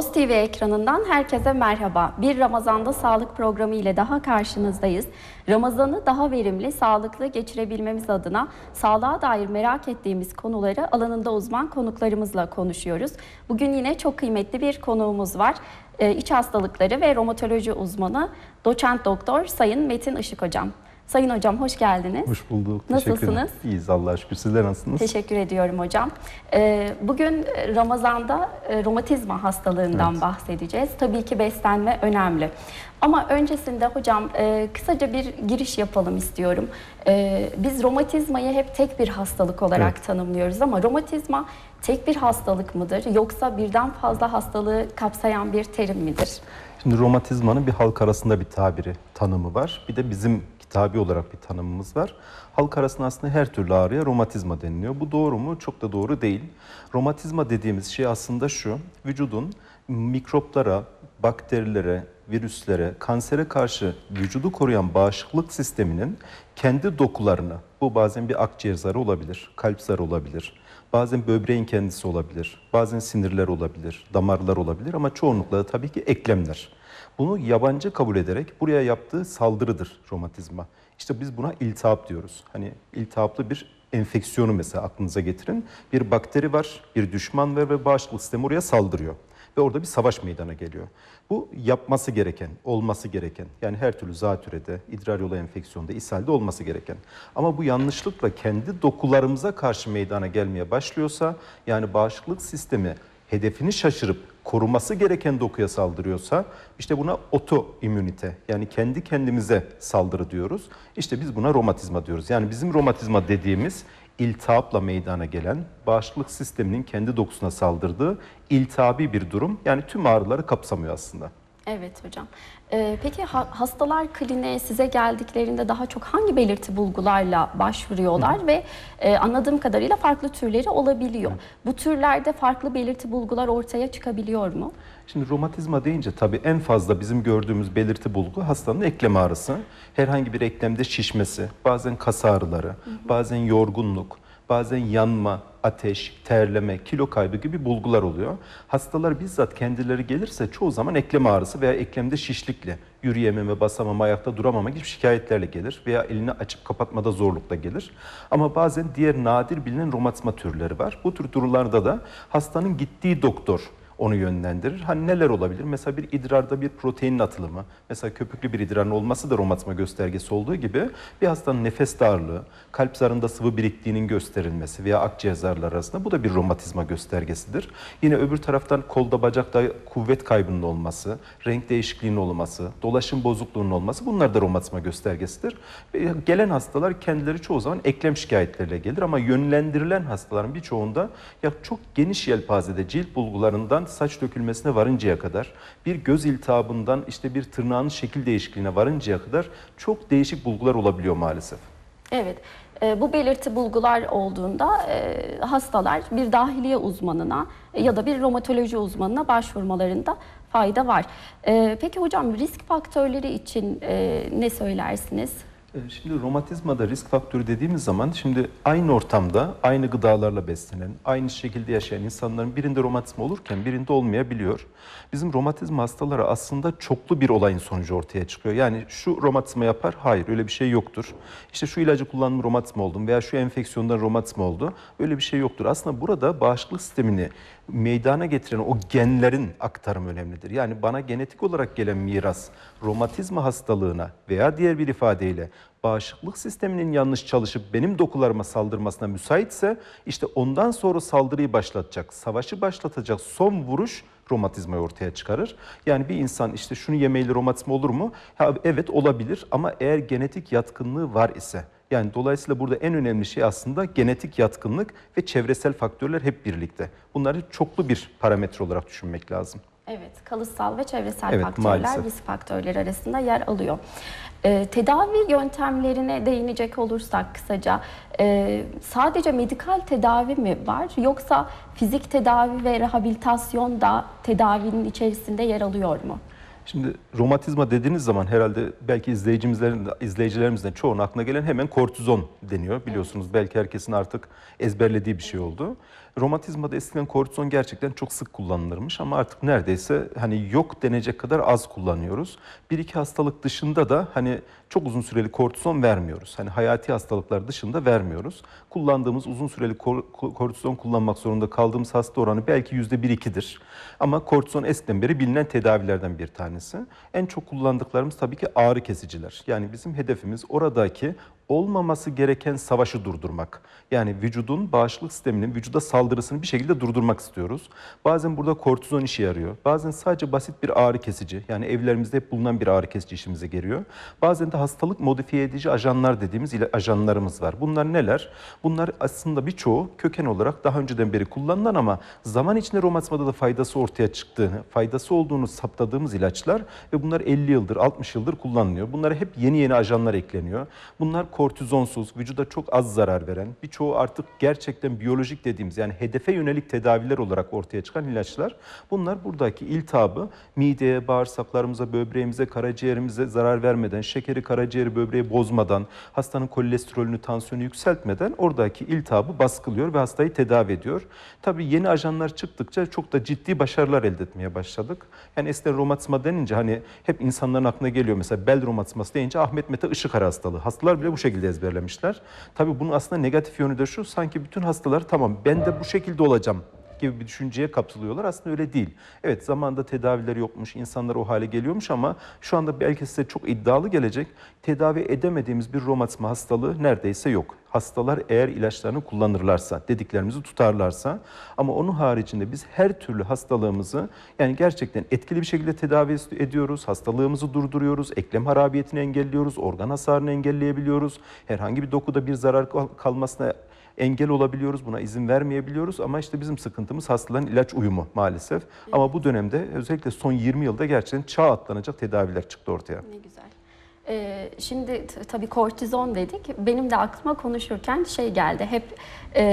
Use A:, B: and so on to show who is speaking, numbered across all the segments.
A: Oz TV ekranından herkese merhaba. Bir Ramazan'da sağlık programı ile daha karşınızdayız. Ramazan'ı daha verimli, sağlıklı geçirebilmemiz adına sağlığa dair merak ettiğimiz konuları alanında uzman konuklarımızla konuşuyoruz. Bugün yine çok kıymetli bir konuğumuz var. Ee, iç hastalıkları ve romatoloji uzmanı doçent doktor Sayın Metin Işık Hocam. Sayın hocam hoş geldiniz. Hoş bulduk. Nasılsınız?
B: İyiyiz Allah aşkına Sizler nasılsınız? Teşekkür
A: ediyorum hocam. Ee, bugün Ramazan'da e, romatizma hastalığından evet. bahsedeceğiz. Tabii ki beslenme önemli. Ama öncesinde hocam e, kısaca bir giriş yapalım istiyorum. E, biz romatizmayı hep tek bir hastalık olarak evet. tanımlıyoruz ama romatizma tek bir hastalık mıdır yoksa birden fazla hastalığı kapsayan bir terim midir?
B: Şimdi romatizmanın bir halk arasında bir tabiri, tanımı var. Bir de bizim Tabi olarak bir tanımımız var. Halk arasında aslında her türlü ağrıya romatizma deniliyor. Bu doğru mu? Çok da doğru değil. Romatizma dediğimiz şey aslında şu. Vücudun mikroplara, bakterilere, virüslere, kansere karşı vücudu koruyan bağışıklık sisteminin kendi dokularını, bu bazen bir akciğer zarı olabilir, kalp zarı olabilir, bazen böbreğin kendisi olabilir, bazen sinirler olabilir, damarlar olabilir ama çoğunlukla tabii ki eklemler. Bunu yabancı kabul ederek buraya yaptığı saldırıdır romatizma. İşte biz buna iltihap diyoruz. Hani iltihaplı bir enfeksiyonu mesela aklınıza getirin. Bir bakteri var, bir düşman var ve bağışıklık sistemi oraya saldırıyor. Ve orada bir savaş meydana geliyor. Bu yapması gereken, olması gereken yani her türlü zatürrede idrar yolu enfeksiyonda, ishalde olması gereken. Ama bu yanlışlıkla kendi dokularımıza karşı meydana gelmeye başlıyorsa yani bağışıklık sistemi hedefini şaşırıp koruması gereken dokuya saldırıyorsa işte buna otoimmünite yani kendi kendimize saldırı diyoruz. İşte biz buna romatizma diyoruz. Yani bizim romatizma dediğimiz iltihapla meydana gelen bağışıklık sisteminin kendi dokusuna saldırdığı iltihabi bir durum. Yani tüm ağrıları kapsamıyor aslında.
A: Evet hocam. Ee, peki hastalar kliniğe size geldiklerinde daha çok hangi belirti bulgularla başvuruyorlar Hı. ve e, anladığım kadarıyla farklı türleri olabiliyor. Hı. Bu türlerde farklı belirti bulgular ortaya çıkabiliyor mu?
B: Şimdi romatizma deyince tabii en fazla bizim gördüğümüz belirti bulgu hastanın eklem ağrısı. Herhangi bir eklemde şişmesi, bazen kas ağrıları, hı. bazen yorgunluk, bazen yanma, ateş, terleme, kilo kaybı gibi bulgular oluyor. Hastalar bizzat kendileri gelirse çoğu zaman eklem ağrısı veya eklemde şişlikle, yürüyememe, basamama, ayakta duramama gibi şikayetlerle gelir veya elini açıp kapatmada zorlukla gelir. Ama bazen diğer nadir bilinen romatizma türleri var. Bu tür durumlarda da hastanın gittiği doktor onu yönlendirir. Hani neler olabilir? Mesela bir idrarda bir proteinin atılımı, mesela köpüklü bir idrarın olması da romatizma göstergesi olduğu gibi bir hastanın nefes darlığı, kalp zarında sıvı biriktiğinin gösterilmesi veya akciğer zarları arasında bu da bir romatizma göstergesidir. Yine öbür taraftan kolda bacakta kuvvet kaybının olması, renk değişikliğinin olması, dolaşım bozukluğunun olması bunlar da romatizma göstergesidir. Gelen hastalar kendileri çoğu zaman eklem şikayetleriyle gelir ama yönlendirilen hastaların birçoğunda ya çok geniş yelpazede cilt bulgularından iltihabından saç dökülmesine varıncaya kadar, bir göz iltihabından işte bir tırnağın şekil değişikliğine varıncaya kadar çok değişik bulgular olabiliyor maalesef.
A: Evet. E, bu belirti bulgular olduğunda e, hastalar bir dahiliye uzmanına ya da bir romatoloji uzmanına başvurmalarında fayda var. E, peki hocam risk faktörleri için ne söylersiniz?
B: Ee, şimdi romatizmada risk faktörü dediğimiz zaman şimdi aynı ortamda aynı gıdalarla beslenen, aynı şekilde yaşayan insanların birinde romatizma olurken birinde olmayabiliyor. Bizim romatizma hastaları aslında çoklu bir olayın sonucu ortaya çıkıyor. Yani şu romatizma yapar, hayır öyle bir şey yoktur. İşte şu ilacı kullandım romatizma oldum veya şu enfeksiyondan romatizma oldu. Öyle bir şey yoktur. Aslında burada bağışıklık sistemini meydana getiren o genlerin aktarımı önemlidir. Yani bana genetik olarak gelen miras romatizma hastalığına veya diğer bir ifadeyle bağışıklık sisteminin yanlış çalışıp benim dokularıma saldırmasına müsaitse işte ondan sonra saldırıyı başlatacak, savaşı başlatacak son vuruş romatizmayı ortaya çıkarır. Yani bir insan işte şunu yemeyle romatizma olur mu? Ha, evet olabilir ama eğer genetik yatkınlığı var ise yani dolayısıyla burada en önemli şey aslında genetik yatkınlık ve çevresel faktörler hep birlikte. Bunları çoklu bir parametre olarak düşünmek lazım.
A: Evet, kalıtsal ve çevresel evet, faktörler maalesef. risk faktörleri arasında yer alıyor. E, tedavi yöntemlerine değinecek olursak kısaca, e, sadece medikal tedavi mi var yoksa fizik tedavi ve rehabilitasyon da tedavinin içerisinde yer alıyor mu?
B: Şimdi romatizma dediğiniz zaman herhalde belki izleyicimizlerin izleyicilerimizden çoğunun aklına gelen hemen kortizon deniyor. Biliyorsunuz belki herkesin artık ezberlediği bir şey oldu. Romatizmada eskiden kortizon gerçekten çok sık kullanılırmış ama artık neredeyse hani yok denecek kadar az kullanıyoruz. Bir iki hastalık dışında da hani çok uzun süreli kortizon vermiyoruz. Hani hayati hastalıklar dışında vermiyoruz. Kullandığımız uzun süreli kor kortizon kullanmak zorunda kaldığımız hasta oranı belki yüzde bir ikidir. Ama kortizon eskiden beri bilinen tedavilerden bir tanesi. En çok kullandıklarımız tabii ki ağrı kesiciler. Yani bizim hedefimiz oradaki olmaması gereken savaşı durdurmak. Yani vücudun bağışıklık sisteminin vücuda saldırısını bir şekilde durdurmak istiyoruz. Bazen burada kortizon işe yarıyor. Bazen sadece basit bir ağrı kesici yani evlerimizde hep bulunan bir ağrı kesici işimize geliyor. Bazen de hastalık modifiye edici ajanlar dediğimiz ajanlarımız var. Bunlar neler? Bunlar aslında birçoğu köken olarak daha önceden beri kullanılan ama zaman içinde romatizmada da faydası ortaya çıktığını, faydası olduğunu saptadığımız ilaçlar ve bunlar 50 yıldır, 60 yıldır kullanılıyor. Bunlara hep yeni yeni ajanlar ekleniyor. Bunlar kortizonsuz, vücuda çok az zarar veren, birçoğu artık gerçekten biyolojik dediğimiz yani hedefe yönelik tedaviler olarak ortaya çıkan ilaçlar. Bunlar buradaki iltihabı mideye, bağırsaklarımıza, böbreğimize, karaciğerimize zarar vermeden, şekeri, karaciğeri, böbreği bozmadan, hastanın kolesterolünü, tansiyonu yükseltmeden oradaki iltihabı baskılıyor ve hastayı tedavi ediyor. Tabii yeni ajanlar çıktıkça çok da ciddi başarılar elde etmeye başladık. Yani eskiden romatizma denince hani hep insanların aklına geliyor mesela bel romatizması deyince Ahmet Mete Işık hastalığı. Hastalar bile bu şekilde ezberlemişler. Tabii bunun aslında negatif yönü de şu sanki bütün hastalar tamam ben de bu şekilde olacağım gibi bir düşünceye kapsılıyorlar. Aslında öyle değil. Evet zamanda tedavileri yokmuş, insanlar o hale geliyormuş ama şu anda belki size çok iddialı gelecek. Tedavi edemediğimiz bir romatizma hastalığı neredeyse yok hastalar eğer ilaçlarını kullanırlarsa, dediklerimizi tutarlarsa ama onun haricinde biz her türlü hastalığımızı yani gerçekten etkili bir şekilde tedavi ediyoruz, hastalığımızı durduruyoruz, eklem harabiyetini engelliyoruz, organ hasarını engelleyebiliyoruz, herhangi bir dokuda bir zarar kalmasına engel olabiliyoruz, buna izin vermeyebiliyoruz ama işte bizim sıkıntımız hastaların ilaç uyumu maalesef. Ama bu dönemde özellikle son 20 yılda gerçekten çağ atlanacak tedaviler çıktı ortaya. Ne güzel.
A: Ee, şimdi tabii kortizon dedik. Benim de aklıma konuşurken şey geldi. Hep e,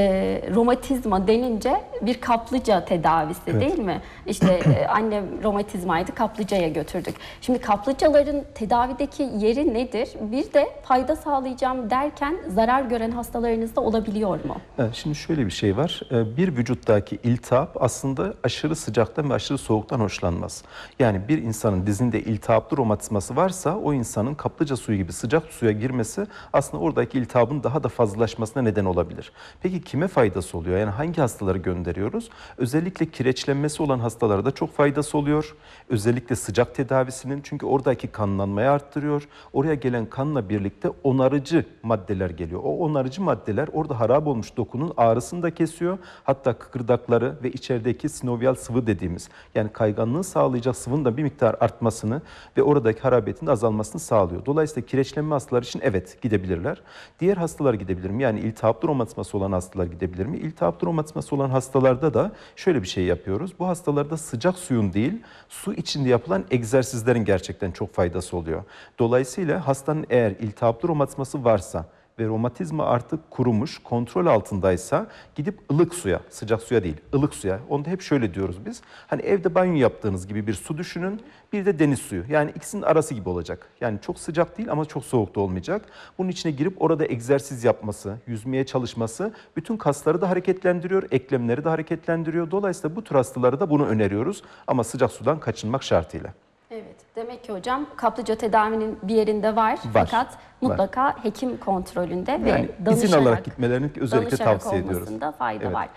A: romatizma denince bir kaplıca tedavisi evet. değil mi? İşte e, anne romatizmaydı kaplıcaya götürdük. Şimdi kaplıcaların tedavideki yeri nedir? Bir de fayda sağlayacağım derken zarar gören hastalarınız da olabiliyor mu?
B: Evet, şimdi şöyle bir şey var. Ee, bir vücuttaki iltihap aslında aşırı sıcaktan ve aşırı soğuktan hoşlanmaz. Yani bir insanın dizinde iltihaplı romatizması varsa o insanın kaplıca suyu gibi sıcak suya girmesi aslında oradaki iltihabın daha da fazlalaşmasına neden olabilir. Peki kime faydası oluyor? Yani hangi hastaları gönderiyoruz? Özellikle kireçlenmesi olan hastalara da çok faydası oluyor. Özellikle sıcak tedavisinin çünkü oradaki kanlanmayı arttırıyor. Oraya gelen kanla birlikte onarıcı maddeler geliyor. O onarıcı maddeler orada harap olmuş dokunun ağrısını da kesiyor. Hatta kıkırdakları ve içerideki sinovial sıvı dediğimiz yani kayganlığı sağlayacak sıvının da bir miktar artmasını ve oradaki harabetin de azalmasını sağlıyor sağlıyor. Dolayısıyla kireçlenme hastalar için evet gidebilirler. Diğer hastalar gidebilir mi? Yani iltihap romatizması olan hastalar gidebilir mi? İltihap romatizması olan hastalarda da şöyle bir şey yapıyoruz. Bu hastalarda sıcak suyun değil, su içinde yapılan egzersizlerin gerçekten çok faydası oluyor. Dolayısıyla hastanın eğer iltihaplı romatizması varsa ve romatizma artık kurumuş, kontrol altındaysa gidip ılık suya, sıcak suya değil, ılık suya. Onu da hep şöyle diyoruz biz. Hani evde banyo yaptığınız gibi bir su düşünün, bir de deniz suyu. Yani ikisinin arası gibi olacak. Yani çok sıcak değil ama çok soğuk da olmayacak. Bunun içine girip orada egzersiz yapması, yüzmeye çalışması bütün kasları da hareketlendiriyor, eklemleri de hareketlendiriyor. Dolayısıyla bu tür hastalara da bunu öneriyoruz ama sıcak sudan kaçınmak şartıyla.
A: Evet. Demek ki hocam kaplıca tedavinin bir yerinde var, var fakat mutlaka var. hekim kontrolünde yani ve danışarak, izin alarak
B: gitmelerini özellikle tavsiye ediyoruz.
A: fayda evet. var.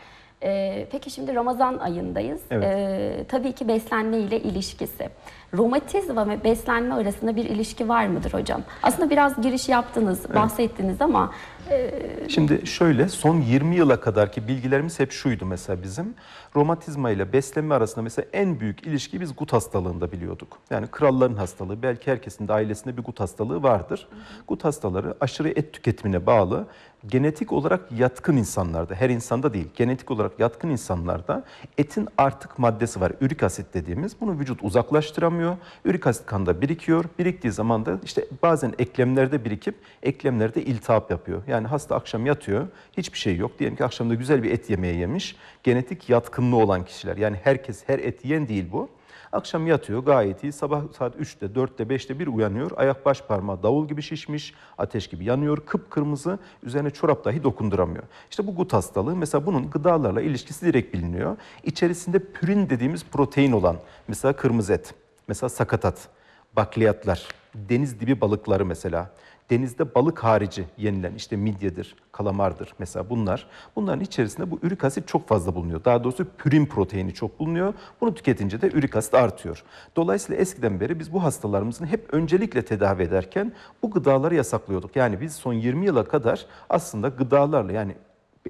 A: Ee, peki şimdi Ramazan ayındayız. Evet. Ee, tabii ki beslenme ile ilişkisi. Romatizma ve beslenme arasında bir ilişki var mıdır hocam? Aslında biraz giriş yaptınız, evet. bahsettiniz ama
B: ee, Şimdi şöyle son 20 yıla kadarki bilgilerimiz hep şuydu mesela bizim. Romatizma ile beslenme arasında mesela en büyük ilişki biz gut hastalığında biliyorduk. Yani kralların hastalığı belki herkesin de ailesinde bir gut hastalığı vardır. Gut hastaları aşırı et tüketimine bağlı genetik olarak yatkın insanlarda, her insanda değil, genetik olarak yatkın insanlarda etin artık maddesi var. Ürik asit dediğimiz. Bunu vücut uzaklaştıramıyor. Ürik asit kanda birikiyor. Biriktiği zaman da işte bazen eklemlerde birikip eklemlerde iltihap yapıyor. Yani yani hasta akşam yatıyor, hiçbir şey yok. Diyelim ki akşamda güzel bir et yemeği yemiş. Genetik yatkınlığı olan kişiler. Yani herkes her et yiyen değil bu. Akşam yatıyor gayet iyi. Sabah saat 3'te, 4'te, 5'te bir uyanıyor. Ayak baş parmağı davul gibi şişmiş, ateş gibi yanıyor, kıpkırmızı. Üzerine çorap dahi dokunduramıyor. İşte bu gut hastalığı mesela bunun gıdalarla ilişkisi direkt biliniyor. İçerisinde pürin dediğimiz protein olan mesela kırmızı et, mesela sakatat, bakliyatlar, deniz dibi balıkları mesela denizde balık harici yenilen işte midyedir, kalamardır mesela bunlar. Bunların içerisinde bu ürik asit çok fazla bulunuyor. Daha doğrusu pürin proteini çok bulunuyor. Bunu tüketince de ürik asit artıyor. Dolayısıyla eskiden beri biz bu hastalarımızın hep öncelikle tedavi ederken bu gıdaları yasaklıyorduk. Yani biz son 20 yıla kadar aslında gıdalarla yani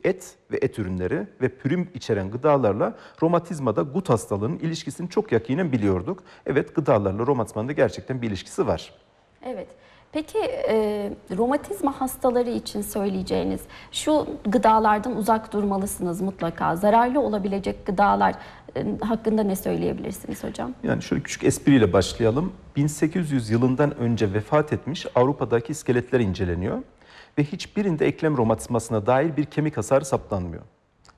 B: et ve et ürünleri ve pürüm içeren gıdalarla romatizmada gut hastalığının ilişkisini çok yakinen biliyorduk. Evet gıdalarla romatizmanda gerçekten bir ilişkisi var.
A: Evet. Peki e, romatizma hastaları için söyleyeceğiniz şu gıdalardan uzak durmalısınız mutlaka. Zararlı olabilecek gıdalar e, hakkında ne söyleyebilirsiniz hocam?
B: Yani şöyle küçük espriyle başlayalım. 1800 yılından önce vefat etmiş Avrupa'daki iskeletler inceleniyor ve hiçbirinde eklem romatizmasına dair bir kemik hasarı saptanmıyor.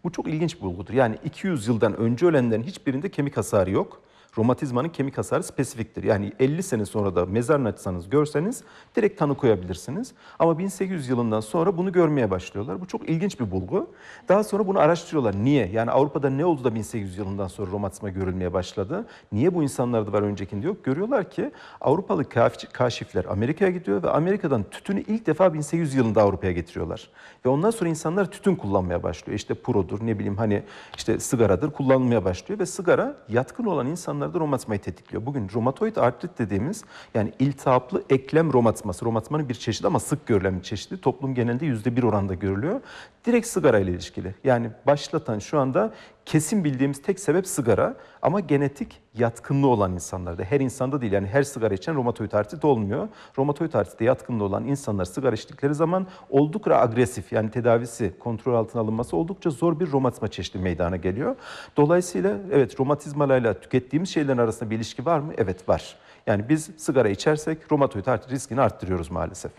B: Bu çok ilginç bir bulgudur. Yani 200 yıldan önce ölenlerin hiçbirinde kemik hasarı yok romatizmanın kemik hasarı spesifiktir. Yani 50 sene sonra da mezarını açsanız görseniz direkt tanı koyabilirsiniz. Ama 1800 yılından sonra bunu görmeye başlıyorlar. Bu çok ilginç bir bulgu. Daha sonra bunu araştırıyorlar. Niye? Yani Avrupa'da ne oldu da 1800 yılından sonra romatizma görülmeye başladı? Niye bu insanlarda var öncekinde yok? Görüyorlar ki Avrupalı kaşifler Amerika'ya gidiyor ve Amerika'dan tütünü ilk defa 1800 yılında Avrupa'ya getiriyorlar. Ve ondan sonra insanlar tütün kullanmaya başlıyor. İşte produr, ne bileyim hani işte sigaradır kullanmaya başlıyor ve sigara yatkın olan insanlar da romatizmayı tetikliyor. Bugün romatoid artrit dediğimiz yani iltihaplı eklem romatması, romatmanın bir çeşidi ama sık görülen bir çeşidi. Toplum genelinde bir oranda görülüyor. Direkt sigara ile ilişkili. Yani başlatan şu anda kesin bildiğimiz tek sebep sigara. Ama genetik yatkınlığı olan insanlarda, her insanda değil yani her sigara içen romatoid artrit olmuyor. Romatoid artrite yatkınlığı olan insanlar sigara içtikleri zaman oldukça agresif yani tedavisi, kontrol altına alınması oldukça zor bir romatizma çeşidi meydana geliyor. Dolayısıyla evet romatizmalarla tükettiğimiz şeylerin arasında bir ilişki var mı? Evet var. Yani biz sigara içersek romatoid artrit riskini arttırıyoruz maalesef.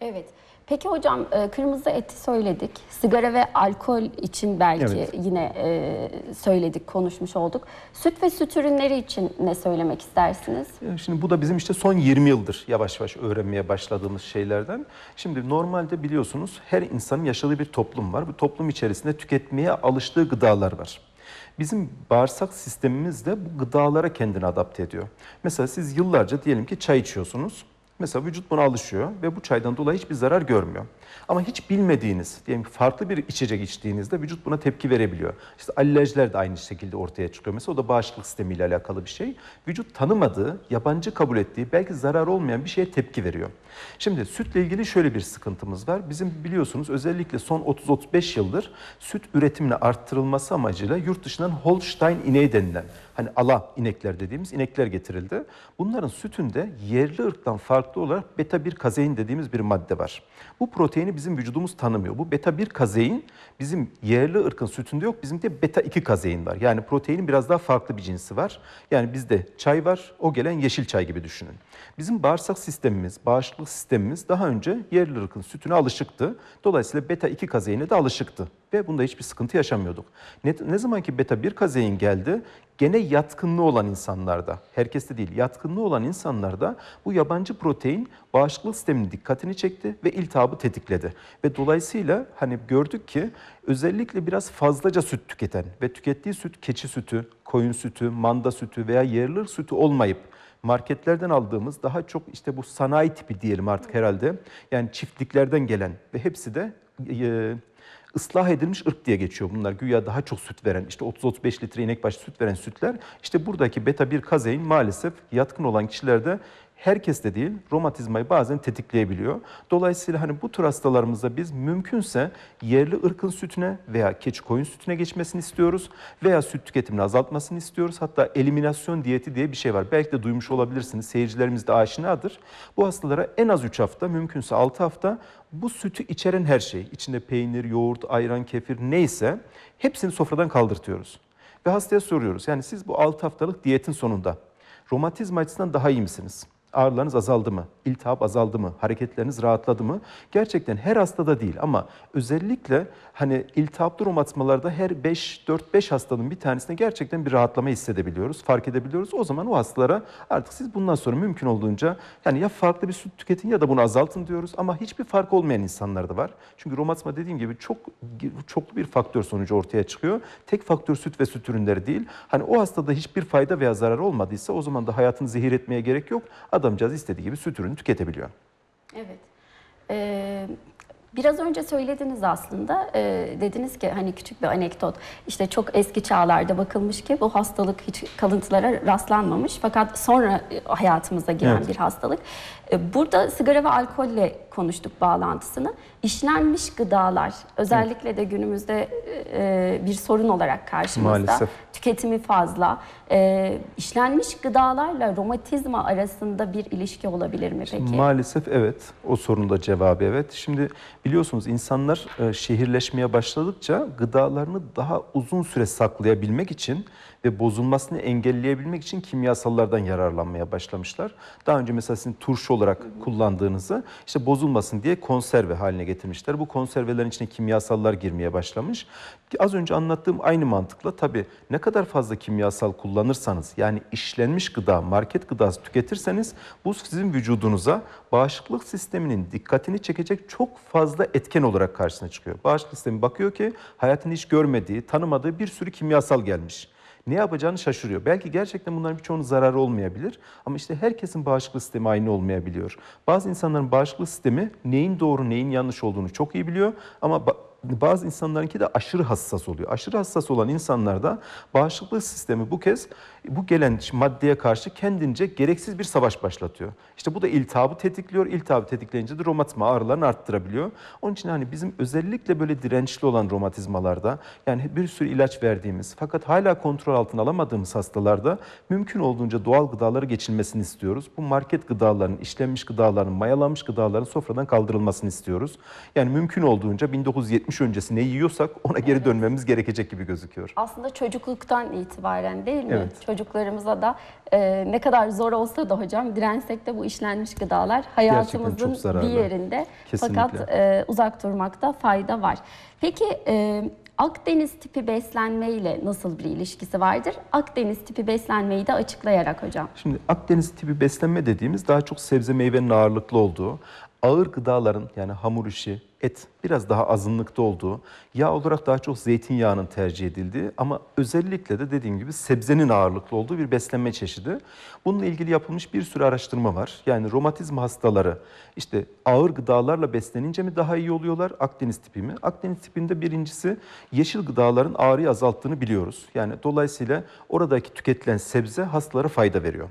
A: Evet. Peki hocam e, kırmızı eti söyledik. Sigara ve alkol için belki evet. yine e, söyledik, konuşmuş olduk. Süt ve süt ürünleri için ne söylemek istersiniz?
B: Şimdi bu da bizim işte son 20 yıldır yavaş yavaş öğrenmeye başladığımız şeylerden. Şimdi normalde biliyorsunuz her insanın yaşadığı bir toplum var. Bu toplum içerisinde tüketmeye alıştığı gıdalar var. Bizim bağırsak sistemimiz de bu gıdalara kendini adapte ediyor. Mesela siz yıllarca diyelim ki çay içiyorsunuz Mesela vücut buna alışıyor ve bu çaydan dolayı hiçbir zarar görmüyor. Ama hiç bilmediğiniz, diyelim farklı bir içecek içtiğinizde vücut buna tepki verebiliyor. İşte alerjiler de aynı şekilde ortaya çıkıyor. Mesela o da bağışıklık sistemiyle alakalı bir şey. Vücut tanımadığı, yabancı kabul ettiği, belki zarar olmayan bir şeye tepki veriyor. Şimdi sütle ilgili şöyle bir sıkıntımız var. Bizim biliyorsunuz özellikle son 30-35 yıldır süt üretimine arttırılması amacıyla yurt dışından Holstein ineği denilen Hani ala inekler dediğimiz inekler getirildi. Bunların sütünde yerli ırktan farklı olarak beta 1 kazein dediğimiz bir madde var. Bu proteini bizim vücudumuz tanımıyor. Bu beta 1 kazein bizim yerli ırkın sütünde yok. Bizim de beta 2 kazein var. Yani proteinin biraz daha farklı bir cinsi var. Yani bizde çay var. O gelen yeşil çay gibi düşünün. Bizim bağırsak sistemimiz, bağışıklık sistemimiz daha önce yerli ırkın sütüne alışıktı. Dolayısıyla beta 2 kazeine de alışıktı ve bunda hiçbir sıkıntı yaşamıyorduk. Ne, ne zaman ki beta 1 kazein geldi, gene yatkınlığı olan insanlarda, herkeste değil yatkınlığı olan insanlarda bu yabancı protein bağışıklık sisteminin dikkatini çekti ve iltihabı tetikledi. Ve dolayısıyla hani gördük ki özellikle biraz fazlaca süt tüketen ve tükettiği süt keçi sütü, koyun sütü, manda sütü veya yerlir sütü olmayıp marketlerden aldığımız daha çok işte bu sanayi tipi diyelim artık herhalde. Yani çiftliklerden gelen ve hepsi de ıslah edilmiş ırk diye geçiyor. Bunlar güya daha çok süt veren işte 30-35 litre inek başı süt veren sütler işte buradaki beta 1 kazein maalesef yatkın olan kişilerde herkes de değil romatizmayı bazen tetikleyebiliyor. Dolayısıyla hani bu tür hastalarımızda biz mümkünse yerli ırkın sütüne veya keçi koyun sütüne geçmesini istiyoruz veya süt tüketimini azaltmasını istiyoruz. Hatta eliminasyon diyeti diye bir şey var. Belki de duymuş olabilirsiniz. Seyircilerimiz de aşinadır. Bu hastalara en az 3 hafta, mümkünse 6 hafta bu sütü içeren her şey, içinde peynir, yoğurt, ayran, kefir neyse hepsini sofradan kaldırtıyoruz. Ve hastaya soruyoruz. Yani siz bu 6 haftalık diyetin sonunda romatizma açısından daha iyi misiniz? ağrılarınız azaldı mı? İltihap azaldı mı? Hareketleriniz rahatladı mı? Gerçekten her hastada değil ama özellikle hani iltihaplı romatizmalarda her 5 4 5 hastanın bir tanesinde gerçekten bir rahatlama hissedebiliyoruz, fark edebiliyoruz. O zaman o hastalara artık siz bundan sonra mümkün olduğunca yani ya farklı bir süt tüketin ya da bunu azaltın diyoruz ama hiçbir fark olmayan insanlar da var. Çünkü romatma dediğim gibi çok çoklu bir faktör sonucu ortaya çıkıyor. Tek faktör süt ve süt ürünleri değil. Hani o hastada hiçbir fayda veya zarar olmadıysa o zaman da hayatını zehir etmeye gerek yok. Adam adamcağız istediği gibi süt ürünü tüketebiliyor.
A: Evet. Ee, Biraz önce söylediniz aslında. E, dediniz ki hani küçük bir anekdot. işte çok eski çağlarda bakılmış ki bu hastalık hiç kalıntılara rastlanmamış. Fakat sonra e, hayatımıza giren evet. bir hastalık. E, burada sigara ve alkolle konuştuk bağlantısını. işlenmiş gıdalar özellikle de günümüzde e, e, bir sorun olarak karşımızda. Maalesef. Tüketimi fazla. E, işlenmiş gıdalarla romatizma arasında bir ilişki olabilir mi peki?
B: Maalesef evet. O sorunun da cevabı evet. Şimdi Biliyorsunuz insanlar e, şehirleşmeye başladıkça gıdalarını daha uzun süre saklayabilmek için ve bozulmasını engelleyebilmek için kimyasallardan yararlanmaya başlamışlar. Daha önce mesela sizin turşu olarak hı hı. kullandığınızı işte bozulmasın diye konserve haline getirmişler. Bu konservelerin içine kimyasallar girmeye başlamış. Az önce anlattığım aynı mantıkla tabii ne kadar fazla kimyasal kullanırsanız yani işlenmiş gıda, market gıdası tüketirseniz bu sizin vücudunuza bağışıklık sisteminin dikkatini çekecek çok fazla etken olarak karşısına çıkıyor. Bağışıklık sistemi bakıyor ki hayatın hiç görmediği, tanımadığı bir sürü kimyasal gelmiş ne yapacağını şaşırıyor. Belki gerçekten bunların birçoğunun zararı olmayabilir ama işte herkesin bağışıklık sistemi aynı olmayabiliyor. Bazı insanların bağışıklık sistemi neyin doğru neyin yanlış olduğunu çok iyi biliyor ama bazı insanlarınki de aşırı hassas oluyor. Aşırı hassas olan insanlarda bağışıklık sistemi bu kez bu gelen maddeye karşı kendince gereksiz bir savaş başlatıyor. İşte bu da iltihabı tetikliyor. İltihabı tetikleyince de romatizma ağrılarını arttırabiliyor. Onun için hani bizim özellikle böyle dirençli olan romatizmalarda yani bir sürü ilaç verdiğimiz fakat hala kontrol altına alamadığımız hastalarda mümkün olduğunca doğal gıdalara geçilmesini istiyoruz. Bu market gıdalarının, işlenmiş gıdaların, mayalanmış gıdaların sofradan kaldırılmasını istiyoruz. Yani mümkün olduğunca 1970 öncesi ne yiyorsak ona geri dönmemiz gerekecek gibi gözüküyor.
A: Aslında çocukluktan itibaren değil mi? Evet çocuklarımıza da e, ne kadar zor olsa da hocam dirensek de bu işlenmiş gıdalar hayatımızın bir yerinde. Kesinlikle. Fakat e, uzak durmakta fayda var. Peki e, Akdeniz tipi beslenme ile nasıl bir ilişkisi vardır? Akdeniz tipi beslenmeyi de açıklayarak hocam.
B: Şimdi Akdeniz tipi beslenme dediğimiz daha çok sebze meyvenin ağırlıklı olduğu, ağır gıdaların yani hamur işi, et biraz daha azınlıkta olduğu, yağ olarak daha çok zeytinyağının tercih edildiği ama özellikle de dediğim gibi sebzenin ağırlıklı olduğu bir beslenme çeşidi. Bununla ilgili yapılmış bir sürü araştırma var. Yani romatizma hastaları işte ağır gıdalarla beslenince mi daha iyi oluyorlar Akdeniz tipi mi? Akdeniz tipinde birincisi yeşil gıdaların ağrıyı azalttığını biliyoruz. Yani dolayısıyla oradaki tüketilen sebze hastalara fayda veriyor.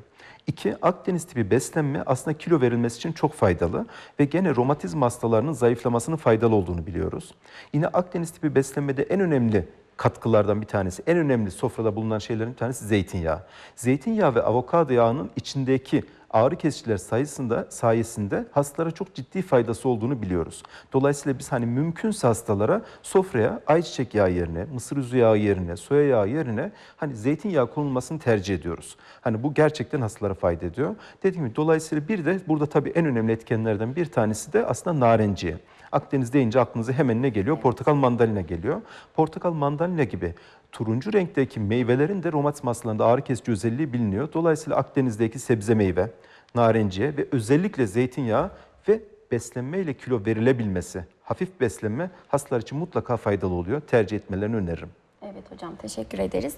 B: İki, Akdeniz tipi beslenme aslında kilo verilmesi için çok faydalı ve gene romatizma hastalarının zayıflamasının faydalı olduğunu biliyoruz. Yine Akdeniz tipi beslenmede en önemli katkılardan bir tanesi, en önemli sofrada bulunan şeylerin bir tanesi zeytinyağı. Zeytinyağı ve avokado yağının içindeki ağrı kesiciler sayısında sayesinde hastalara çok ciddi faydası olduğunu biliyoruz. Dolayısıyla biz hani mümkünse hastalara sofraya ayçiçek yağı yerine, mısır üzü yağı yerine, soya yağı yerine hani zeytinyağı konulmasını tercih ediyoruz. Hani bu gerçekten hastalara fayda ediyor. Dediğim gibi dolayısıyla bir de burada tabii en önemli etkenlerden bir tanesi de aslında narenciye. Akdeniz deyince aklınıza hemen ne geliyor? Portakal mandalina geliyor. Portakal mandalina gibi turuncu renkteki meyvelerin de romatizmaslarında ağrı kesici özelliği biliniyor. Dolayısıyla Akdeniz'deki sebze meyve, narenciye ve özellikle zeytinyağı ve beslenme ile kilo verilebilmesi, hafif beslenme hastalar için mutlaka faydalı oluyor. Tercih etmelerini öneririm.
A: Evet hocam teşekkür ederiz.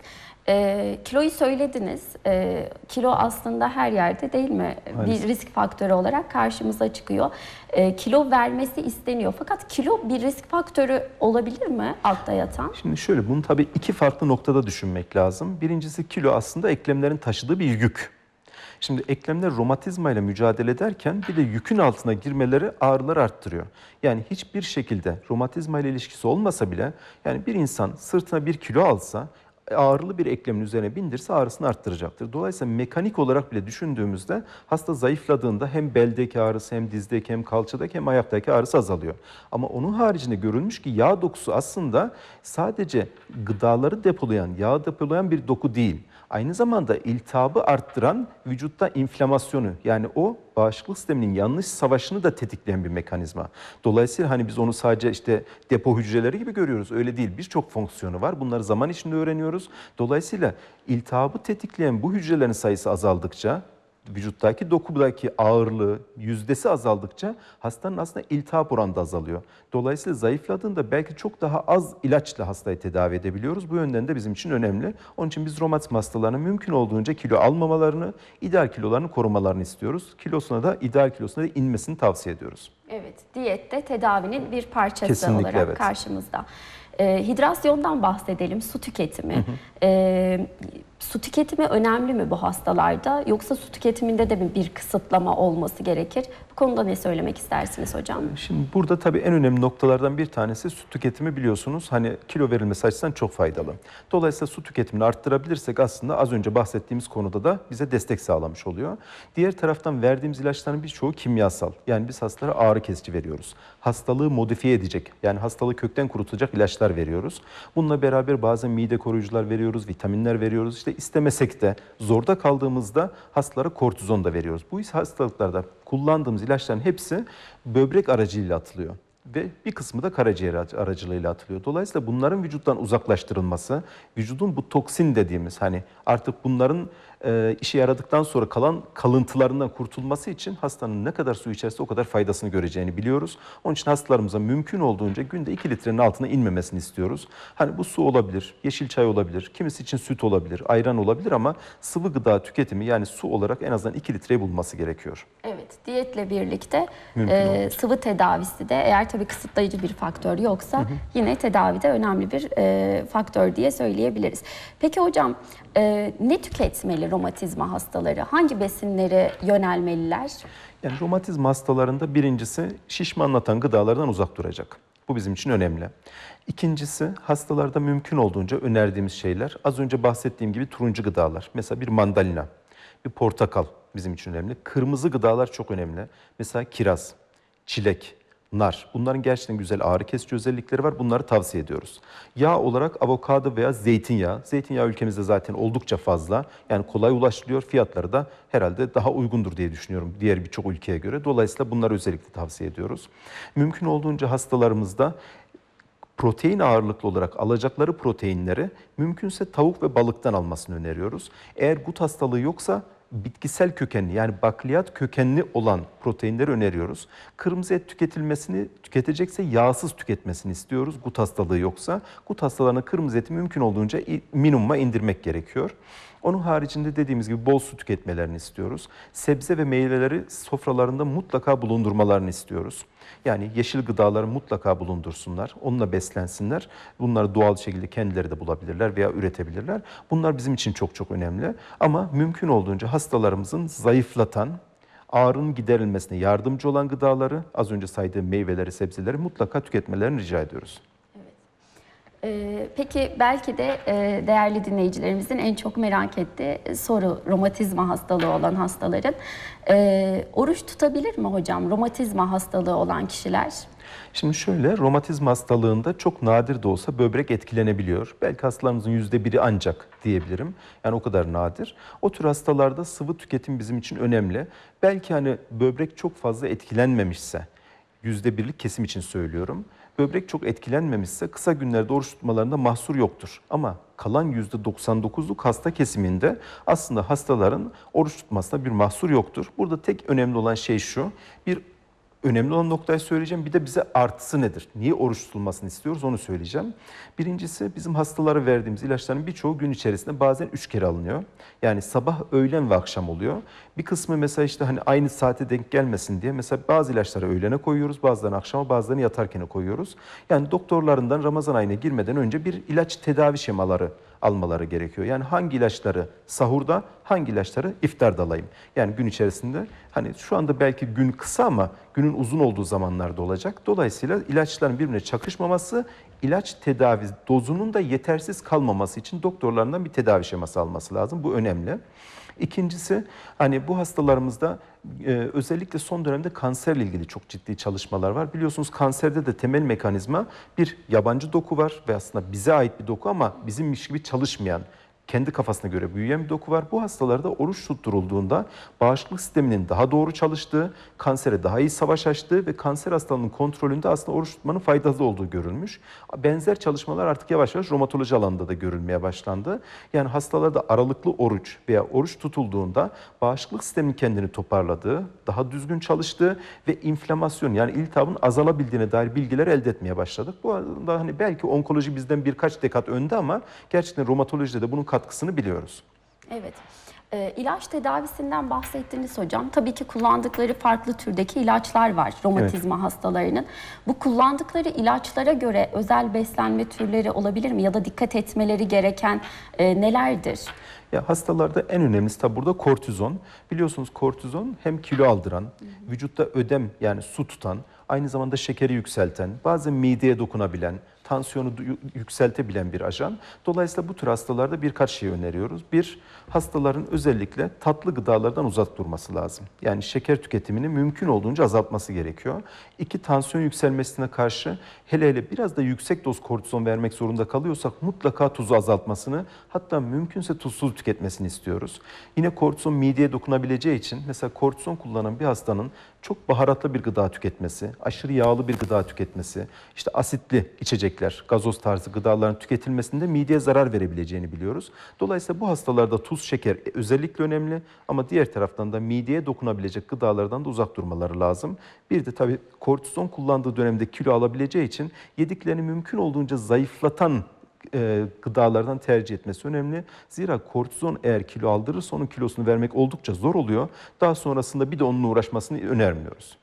A: E, kiloyu söylediniz. E, kilo aslında her yerde değil mi? Aynen. Bir risk faktörü olarak karşımıza çıkıyor. E, kilo vermesi isteniyor. Fakat kilo bir risk faktörü olabilir mi
B: altta yatan? Şimdi şöyle bunu tabii iki farklı noktada düşünmek lazım. Birincisi kilo aslında eklemlerin taşıdığı bir yük. Şimdi eklemler romatizma ile mücadele ederken bir de yükün altına girmeleri ağrıları arttırıyor. Yani hiçbir şekilde romatizma ile ilişkisi olmasa bile yani bir insan sırtına bir kilo alsa e, ağrılı bir eklemin üzerine bindirse ağrısını arttıracaktır. Dolayısıyla mekanik olarak bile düşündüğümüzde hasta zayıfladığında hem beldeki ağrısı hem dizdeki hem kalçadaki hem ayaktaki ağrısı azalıyor. Ama onun haricinde görülmüş ki yağ dokusu aslında sadece gıdaları depolayan, yağ depolayan bir doku değil aynı zamanda iltihabı arttıran vücutta inflamasyonu yani o bağışıklık sisteminin yanlış savaşını da tetikleyen bir mekanizma. Dolayısıyla hani biz onu sadece işte depo hücreleri gibi görüyoruz. Öyle değil. Birçok fonksiyonu var. Bunları zaman içinde öğreniyoruz. Dolayısıyla iltihabı tetikleyen bu hücrelerin sayısı azaldıkça vücuttaki dokudaki ağırlığı yüzdesi azaldıkça hastanın aslında iltihap oranı da azalıyor. Dolayısıyla zayıfladığında belki çok daha az ilaçla hastayı tedavi edebiliyoruz. Bu yönden de bizim için önemli. Onun için biz romatizma hastalarının mümkün olduğunca kilo almamalarını, ideal kilolarını korumalarını istiyoruz. Kilosuna da ideal kilosuna da inmesini tavsiye ediyoruz.
A: Evet, diyette tedavinin bir parçası Kesinlikle olarak evet. karşımızda. Ee, hidrasyondan bahsedelim, su tüketimi. Hı hı. Ee, Su tüketimi önemli mi bu hastalarda yoksa su tüketiminde de mi bir kısıtlama olması gerekir? Bu konuda ne söylemek istersiniz hocam? Ee,
B: şimdi burada tabii en önemli noktalardan bir tanesi su tüketimi biliyorsunuz hani kilo verilmesi açısından çok faydalı. Dolayısıyla su tüketimini arttırabilirsek aslında az önce bahsettiğimiz konuda da bize destek sağlamış oluyor. Diğer taraftan verdiğimiz ilaçların birçoğu kimyasal. Yani biz hastalara ağrı kesici veriyoruz. Hastalığı modifiye edecek yani hastalığı kökten kurutacak ilaçlar veriyoruz. Bununla beraber bazen mide koruyucular veriyoruz, vitaminler veriyoruz. İşte istemesek de zorda kaldığımızda hastalara kortizon da veriyoruz. Bu hastalıklarda kullandığımız ilaçların hepsi böbrek aracıyla atılıyor ve bir kısmı da karaciğer aracılığıyla atılıyor. Dolayısıyla bunların vücuttan uzaklaştırılması, vücudun bu toksin dediğimiz hani artık bunların e, işe yaradıktan sonra kalan kalıntılarından kurtulması için hastanın ne kadar su içerse o kadar faydasını göreceğini biliyoruz. Onun için hastalarımıza mümkün olduğunca günde 2 litrenin altına inmemesini istiyoruz. Hani bu su olabilir, yeşil çay olabilir, kimisi için süt olabilir, ayran olabilir ama sıvı gıda tüketimi yani su olarak en azından 2 litreyi bulması gerekiyor.
A: Evet, diyetle birlikte e, sıvı tedavisi de eğer tabii kısıtlayıcı bir faktör yoksa hı hı. yine tedavide önemli bir e, faktör diye söyleyebiliriz. Peki hocam e, ne tüketmeli romatizma hastaları hangi besinlere yönelmeliler?
B: Yani romatizma hastalarında birincisi şişmanlatan gıdalardan uzak duracak. Bu bizim için önemli. İkincisi hastalarda mümkün olduğunca önerdiğimiz şeyler az önce bahsettiğim gibi turuncu gıdalar. Mesela bir mandalina, bir portakal bizim için önemli. Kırmızı gıdalar çok önemli. Mesela kiraz, çilek, nar. Bunların gerçekten güzel ağrı kesici özellikleri var. Bunları tavsiye ediyoruz. Yağ olarak avokado veya zeytinyağı. Zeytinyağı ülkemizde zaten oldukça fazla. Yani kolay ulaşılıyor. Fiyatları da herhalde daha uygundur diye düşünüyorum diğer birçok ülkeye göre. Dolayısıyla bunları özellikle tavsiye ediyoruz. Mümkün olduğunca hastalarımızda protein ağırlıklı olarak alacakları proteinleri mümkünse tavuk ve balıktan almasını öneriyoruz. Eğer gut hastalığı yoksa bitkisel kökenli yani bakliyat kökenli olan proteinleri öneriyoruz. Kırmızı et tüketilmesini tüketecekse yağsız tüketmesini istiyoruz. Gut hastalığı yoksa gut hastalarına kırmızı eti mümkün olduğunca minimuma indirmek gerekiyor. Onun haricinde dediğimiz gibi bol su tüketmelerini istiyoruz. Sebze ve meyveleri sofralarında mutlaka bulundurmalarını istiyoruz. Yani yeşil gıdaları mutlaka bulundursunlar. Onunla beslensinler. Bunları doğal şekilde kendileri de bulabilirler veya üretebilirler. Bunlar bizim için çok çok önemli. Ama mümkün olduğunca hastalarımızın zayıflatan, ağrının giderilmesine yardımcı olan gıdaları, az önce saydığım meyveleri, sebzeleri mutlaka tüketmelerini rica ediyoruz.
A: Ee, peki belki de e, değerli dinleyicilerimizin en çok merak ettiği soru romatizma hastalığı olan hastaların ee, oruç tutabilir mi hocam romatizma hastalığı olan kişiler?
B: Şimdi şöyle romatizma hastalığında çok nadir de olsa böbrek etkilenebiliyor. Belki hastalarımızın yüzde biri ancak diyebilirim. Yani o kadar nadir. O tür hastalarda sıvı tüketim bizim için önemli. Belki hani böbrek çok fazla etkilenmemişse yüzde birlik kesim için söylüyorum Böbrek çok etkilenmemişse kısa günlerde oruç tutmalarında mahsur yoktur. Ama kalan %99'luk hasta kesiminde aslında hastaların oruç tutmasında bir mahsur yoktur. Burada tek önemli olan şey şu, bir Önemli olan noktayı söyleyeceğim. Bir de bize artısı nedir? Niye oruç tutulmasını istiyoruz onu söyleyeceğim. Birincisi bizim hastalara verdiğimiz ilaçların birçoğu gün içerisinde bazen üç kere alınıyor. Yani sabah, öğlen ve akşam oluyor. Bir kısmı mesela işte hani aynı saate denk gelmesin diye mesela bazı ilaçları öğlene koyuyoruz, bazılarını akşama, bazılarını yatarken koyuyoruz. Yani doktorlarından Ramazan ayına girmeden önce bir ilaç tedavi şemaları almaları gerekiyor. Yani hangi ilaçları sahurda, hangi ilaçları iftarda alayım. Yani gün içerisinde hani şu anda belki gün kısa ama günün uzun olduğu zamanlarda olacak. Dolayısıyla ilaçların birbirine çakışmaması, ilaç tedavi dozunun da yetersiz kalmaması için doktorlarından bir tedavi şeması alması lazım. Bu önemli. İkincisi hani bu hastalarımızda e, özellikle son dönemde kanserle ilgili çok ciddi çalışmalar var. Biliyorsunuz kanserde de temel mekanizma bir yabancı doku var ve aslında bize ait bir doku ama bizimmiş gibi çalışmayan kendi kafasına göre büyüyen bir doku var. Bu hastalarda oruç tutturulduğunda bağışıklık sisteminin daha doğru çalıştığı, kansere daha iyi savaş açtığı ve kanser hastalığının kontrolünde aslında oruç tutmanın faydalı olduğu görülmüş. Benzer çalışmalar artık yavaş yavaş romatoloji alanında da görülmeye başlandı. Yani hastalarda aralıklı oruç veya oruç tutulduğunda bağışıklık sisteminin kendini toparladığı, daha düzgün çalıştığı ve inflamasyon yani iltihabın azalabildiğine dair bilgiler elde etmeye başladık. Bu arada hani belki onkoloji bizden birkaç dekat önde ama gerçekten romatolojide de bunun katkısını biliyoruz.
A: Evet. E, ilaç tedavisinden bahsettiniz hocam. Tabii ki kullandıkları farklı türdeki ilaçlar var romatizma evet. hastalarının. Bu kullandıkları ilaçlara göre özel beslenme türleri olabilir mi? Ya da dikkat etmeleri gereken e, nelerdir?
B: Ya hastalarda en önemlisi tabi burada kortizon. Biliyorsunuz kortizon hem kilo aldıran, vücutta ödem yani su tutan, aynı zamanda şekeri yükselten, bazen mideye dokunabilen, tansiyonu yükseltebilen bir ajan. Dolayısıyla bu tür hastalarda birkaç şey öneriyoruz. Bir, hastaların özellikle tatlı gıdalardan uzak durması lazım. Yani şeker tüketimini mümkün olduğunca azaltması gerekiyor. İki, tansiyon yükselmesine karşı hele hele biraz da yüksek doz kortizon vermek zorunda kalıyorsak mutlaka tuzu azaltmasını hatta mümkünse tuzsuz tüketmesini istiyoruz. Yine kortizon mideye dokunabileceği için mesela kortizon kullanan bir hastanın çok baharatlı bir gıda tüketmesi, aşırı yağlı bir gıda tüketmesi, işte asitli içecekler, gazoz tarzı gıdaların tüketilmesinde mideye zarar verebileceğini biliyoruz. Dolayısıyla bu hastalarda tuz, şeker e, özellikle önemli ama diğer taraftan da mideye dokunabilecek gıdalardan da uzak durmaları lazım. Bir de tabii kortizon kullandığı dönemde kilo alabileceği için yediklerini mümkün olduğunca zayıflatan e, gıdalardan tercih etmesi önemli. Zira kortizon eğer kilo aldırırsa onun kilosunu vermek oldukça zor oluyor. Daha sonrasında bir de onunla uğraşmasını önermiyoruz.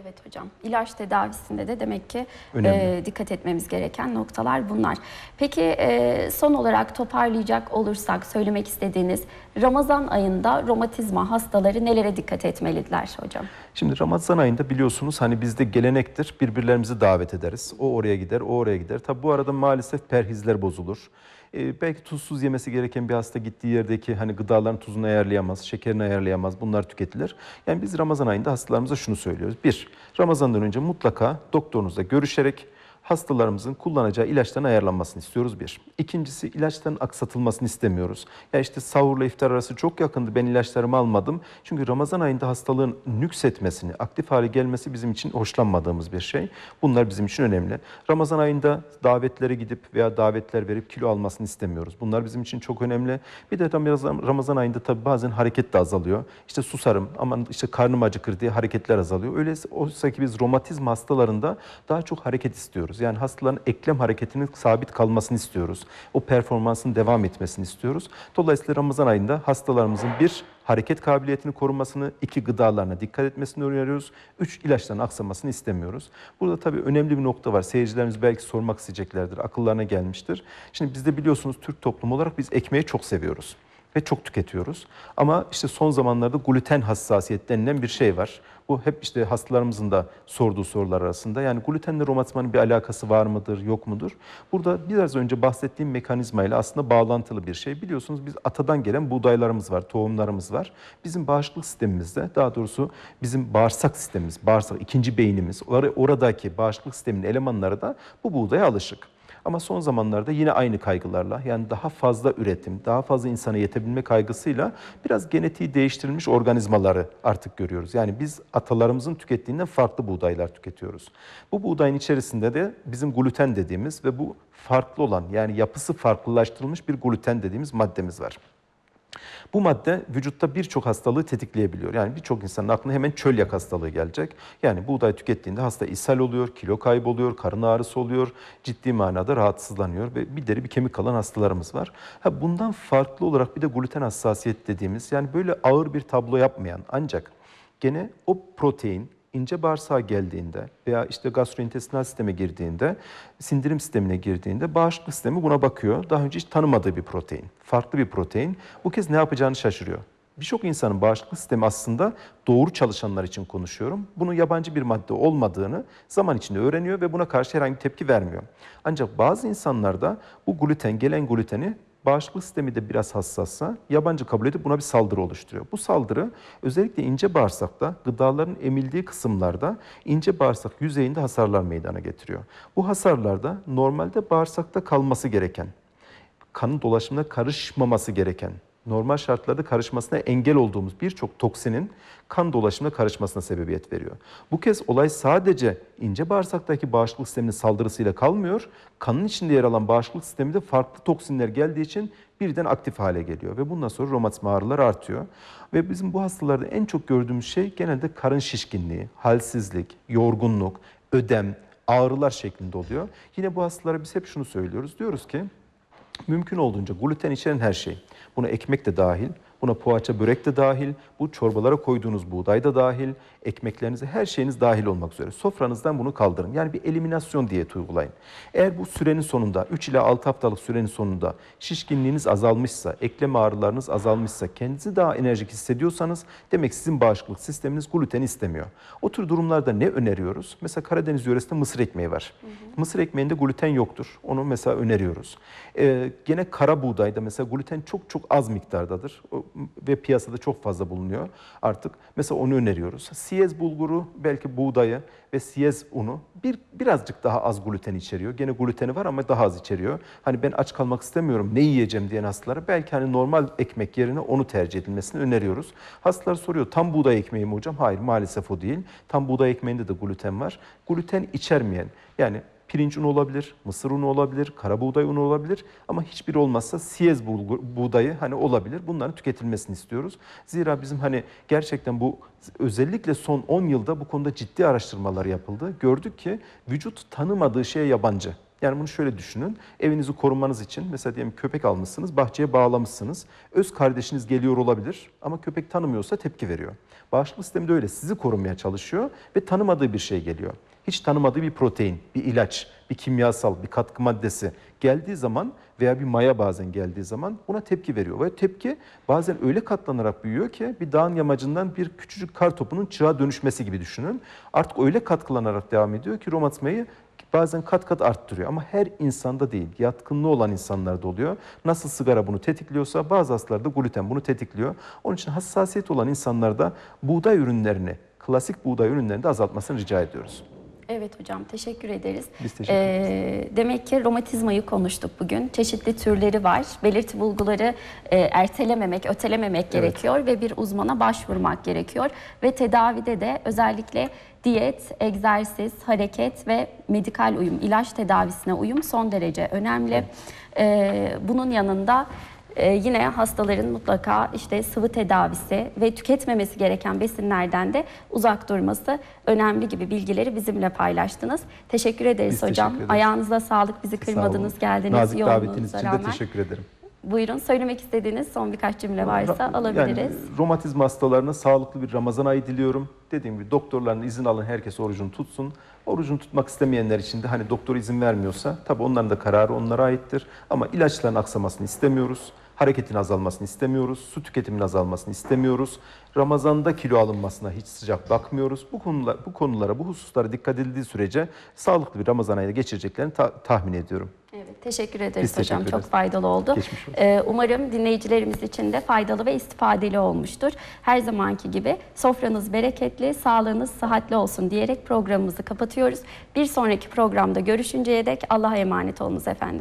A: Evet hocam. İlaç tedavisinde de demek ki e, dikkat etmemiz gereken noktalar bunlar. Peki e, son olarak toparlayacak olursak söylemek istediğiniz Ramazan ayında romatizma hastaları nelere dikkat etmeliler hocam?
B: Şimdi Ramazan ayında biliyorsunuz hani bizde gelenektir birbirlerimizi davet ederiz. O oraya gider, o oraya gider. Tabi bu arada maalesef perhizler bozulur. E, belki tuzsuz yemesi gereken bir hasta gittiği yerdeki hani gıdaların tuzunu ayarlayamaz, şekerini ayarlayamaz. Bunlar tüketilir. Yani biz Ramazan ayında hastalarımıza şunu söylüyoruz. Bir, Ramazan'dan önce mutlaka doktorunuzla görüşerek hastalarımızın kullanacağı ilaçtan ayarlanmasını istiyoruz bir. İkincisi ilaçtan aksatılmasını istemiyoruz. Ya işte sahurla iftar arası çok yakındı ben ilaçlarımı almadım. Çünkü Ramazan ayında hastalığın nüksetmesini, aktif hale gelmesi bizim için hoşlanmadığımız bir şey. Bunlar bizim için önemli. Ramazan ayında davetlere gidip veya davetler verip kilo almasını istemiyoruz. Bunlar bizim için çok önemli. Bir de tam biraz Ramazan ayında tabii bazen hareket de azalıyor. İşte susarım ama işte karnım acıkır diye hareketler azalıyor. Öyleyse oysa ki biz romatizm hastalarında daha çok hareket istiyoruz. Yani hastaların eklem hareketinin sabit kalmasını istiyoruz. O performansın devam etmesini istiyoruz. Dolayısıyla Ramazan ayında hastalarımızın bir hareket kabiliyetini korunmasını, iki gıdalarına dikkat etmesini öneriyoruz. Üç ilaçların aksamasını istemiyoruz. Burada tabii önemli bir nokta var. Seyircilerimiz belki sormak isteyeceklerdir, akıllarına gelmiştir. Şimdi biz de biliyorsunuz Türk toplumu olarak biz ekmeği çok seviyoruz ve çok tüketiyoruz. Ama işte son zamanlarda gluten hassasiyet denilen bir şey var. Bu hep işte hastalarımızın da sorduğu sorular arasında. Yani glutenle romatizmanın bir alakası var mıdır, yok mudur? Burada biraz önce bahsettiğim mekanizmayla aslında bağlantılı bir şey. Biliyorsunuz biz atadan gelen buğdaylarımız var, tohumlarımız var. Bizim bağışıklık sistemimizde, daha doğrusu bizim bağırsak sistemimiz, bağırsak ikinci beynimiz, oradaki bağışıklık sistemin elemanları da bu buğdaya alışık. Ama son zamanlarda yine aynı kaygılarla yani daha fazla üretim, daha fazla insana yetebilme kaygısıyla biraz genetiği değiştirilmiş organizmaları artık görüyoruz. Yani biz atalarımızın tükettiğinden farklı buğdaylar tüketiyoruz. Bu buğdayın içerisinde de bizim gluten dediğimiz ve bu farklı olan yani yapısı farklılaştırılmış bir gluten dediğimiz maddemiz var. Bu madde vücutta birçok hastalığı tetikleyebiliyor. Yani birçok insanın aklına hemen çölyak hastalığı gelecek. Yani buğday tükettiğinde hasta ishal oluyor, kilo kayboluyor, karın ağrısı oluyor, ciddi manada rahatsızlanıyor ve bir deri bir kemik kalan hastalarımız var. Ha bundan farklı olarak bir de gluten hassasiyet dediğimiz yani böyle ağır bir tablo yapmayan ancak gene o protein ince bağırsağa geldiğinde veya işte gastrointestinal sisteme girdiğinde, sindirim sistemine girdiğinde bağışıklık sistemi buna bakıyor. Daha önce hiç tanımadığı bir protein, farklı bir protein. Bu kez ne yapacağını şaşırıyor. Birçok insanın bağışıklık sistemi aslında doğru çalışanlar için konuşuyorum. Bunun yabancı bir madde olmadığını zaman içinde öğreniyor ve buna karşı herhangi bir tepki vermiyor. Ancak bazı insanlarda bu gluten, gelen gluteni bağışıklık sistemi de biraz hassassa yabancı kabul edip buna bir saldırı oluşturuyor. Bu saldırı özellikle ince bağırsakta gıdaların emildiği kısımlarda ince bağırsak yüzeyinde hasarlar meydana getiriyor. Bu hasarlarda normalde bağırsakta kalması gereken, kanın dolaşımına karışmaması gereken normal şartlarda karışmasına engel olduğumuz birçok toksinin kan dolaşımına karışmasına sebebiyet veriyor. Bu kez olay sadece ince bağırsaktaki bağışıklık sisteminin saldırısıyla kalmıyor. Kanın içinde yer alan bağışıklık sistemi de farklı toksinler geldiği için birden aktif hale geliyor ve bundan sonra romatizma ağrıları artıyor. Ve bizim bu hastalarda en çok gördüğümüz şey genelde karın şişkinliği, halsizlik, yorgunluk, ödem, ağrılar şeklinde oluyor. Yine bu hastalara biz hep şunu söylüyoruz. Diyoruz ki mümkün olduğunca gluten içeren her şey Buna ekmek de dahil. Buna poğaça börek de dahil, bu çorbalara koyduğunuz buğday da dahil, ekmeklerinize her şeyiniz dahil olmak üzere. Sofranızdan bunu kaldırın. Yani bir eliminasyon diyeti uygulayın. Eğer bu sürenin sonunda 3 ile 6 haftalık sürenin sonunda şişkinliğiniz azalmışsa, eklem ağrılarınız azalmışsa, kendinizi daha enerjik hissediyorsanız demek sizin bağışıklık sisteminiz gluten istemiyor. O tür durumlarda ne öneriyoruz? Mesela Karadeniz yöresinde mısır ekmeği var. Hı hı. Mısır ekmeğinde gluten yoktur. Onu mesela öneriyoruz. Ee, gene kara buğdayda mesela gluten çok çok az miktardadır ve piyasada çok fazla bulunuyor artık. Mesela onu öneriyoruz. Siyez bulguru, belki buğdayı ve siyez unu bir birazcık daha az gluten içeriyor. Gene gluteni var ama daha az içeriyor. Hani ben aç kalmak istemiyorum ne yiyeceğim diyen hastalara belki hani normal ekmek yerine onu tercih edilmesini öneriyoruz. Hastalar soruyor tam buğday ekmeği mi hocam? Hayır maalesef o değil. Tam buğday ekmeğinde de gluten var. Gluten içermeyen yani pirinç unu olabilir, mısır unu olabilir, karabuğday unu olabilir ama hiçbir olmazsa siyez buğdayı hani olabilir. Bunların tüketilmesini istiyoruz. Zira bizim hani gerçekten bu özellikle son 10 yılda bu konuda ciddi araştırmalar yapıldı. Gördük ki vücut tanımadığı şeye yabancı. Yani bunu şöyle düşünün. Evinizi korumanız için mesela diyelim köpek almışsınız, bahçeye bağlamışsınız. Öz kardeşiniz geliyor olabilir ama köpek tanımıyorsa tepki veriyor. Bağışıklık sistemi de öyle sizi korumaya çalışıyor ve tanımadığı bir şey geliyor hiç tanımadığı bir protein, bir ilaç, bir kimyasal, bir katkı maddesi geldiği zaman veya bir maya bazen geldiği zaman buna tepki veriyor. Ve tepki bazen öyle katlanarak büyüyor ki bir dağın yamacından bir küçücük kar topunun çırağa dönüşmesi gibi düşünün. Artık öyle katkılanarak devam ediyor ki romatizmayı bazen kat kat arttırıyor ama her insanda değil. Yatkınlığı olan insanlarda oluyor. Nasıl sigara bunu tetikliyorsa bazı hastalarda gluten bunu tetikliyor. Onun için hassasiyet olan insanlarda buğday ürünlerini, klasik buğday ürünlerini de azaltmasını rica ediyoruz.
A: Evet hocam teşekkür ederiz. Biz teşekkür Ee, demek ki romatizmayı konuştuk bugün. Çeşitli türleri var. Belirti bulguları e, ertelememek, ötelememek evet. gerekiyor ve bir uzmana başvurmak gerekiyor. Ve tedavide de özellikle diyet, egzersiz, hareket ve medikal uyum, ilaç tedavisine uyum son derece önemli. Evet. Ee, bunun yanında ee, yine hastaların mutlaka işte sıvı tedavisi ve tüketmemesi gereken besinlerden de uzak durması önemli gibi bilgileri bizimle paylaştınız. Teşekkür ederiz Biz hocam. Teşekkür Ayağınıza sağlık. Bizi kırmadınız, geldiniz. Nazik davetiniz için de teşekkür ederim. Buyurun söylemek istediğiniz son birkaç cümle varsa alabiliriz. Yani,
B: romatizma hastalarına sağlıklı bir Ramazan ayı diliyorum. Dediğim gibi doktorların izin alın herkes orucunu tutsun. Orucunu tutmak istemeyenler için de hani doktor izin vermiyorsa tabii onların da kararı onlara aittir. Ama ilaçların aksamasını istemiyoruz hareketin azalmasını istemiyoruz, su tüketiminin azalmasını istemiyoruz. Ramazanda kilo alınmasına hiç sıcak bakmıyoruz. Bu konular bu konulara, bu hususlara dikkat edildiği sürece sağlıklı bir Ramazan ayını geçireceklerini ta- tahmin ediyorum.
A: Evet, teşekkür ederiz Biz hocam. Teşekkür Çok faydalı oldu. Ee, umarım dinleyicilerimiz için de faydalı ve istifadeli olmuştur. Her zamanki gibi sofranız bereketli, sağlığınız sıhhatli olsun diyerek programımızı kapatıyoruz. Bir sonraki programda görüşünceye dek Allah'a emanet olunuz efendim.